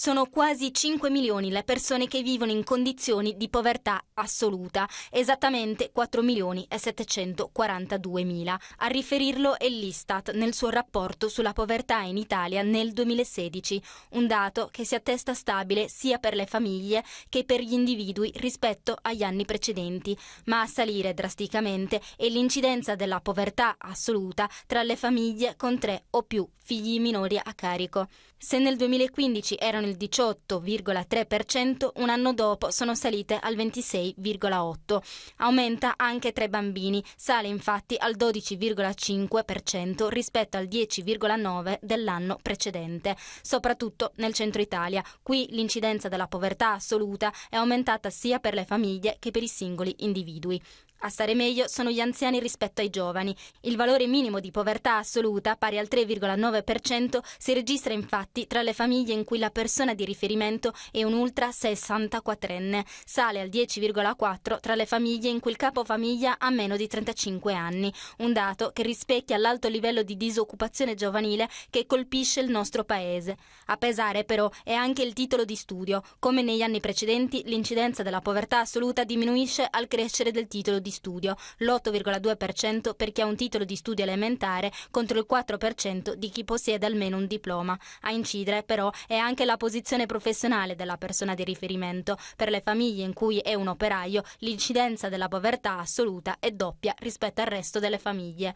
Sono quasi 5 milioni le persone che vivono in condizioni di povertà assoluta, esattamente 4 milioni e 742 mila. A riferirlo è l'Istat nel suo rapporto sulla povertà in Italia nel 2016, un dato che si attesta stabile sia per le famiglie che per gli individui rispetto agli anni precedenti, ma a salire drasticamente è l'incidenza della povertà assoluta tra le famiglie con tre o più figli minori a carico. Se nel 2015 erano il 18,3%, un anno dopo sono salite al 26,8%. Aumenta anche tra i bambini, sale infatti al 12,5% rispetto al 10,9% dell'anno precedente, soprattutto nel centro Italia. Qui l'incidenza della povertà assoluta è aumentata sia per le famiglie che per i singoli individui. A stare meglio sono gli anziani rispetto ai giovani. Il valore minimo di povertà assoluta, pari al 3,9%, si registra infatti tra le famiglie in cui la persona di riferimento è un ultra 64enne, sale al 10,4% tra le famiglie in cui il capofamiglia ha meno di 35 anni, un dato che rispecchia l'alto livello di disoccupazione giovanile che colpisce il nostro paese. A pesare però è anche il titolo di studio, come negli anni precedenti l'incidenza della povertà assoluta diminuisce al crescere del titolo di di studio, l'8,2% per chi ha un titolo di studio elementare contro il 4% di chi possiede almeno un diploma. A incidere però è anche la posizione professionale della persona di riferimento. Per le famiglie in cui è un operaio, l'incidenza della povertà assoluta è doppia rispetto al resto delle famiglie.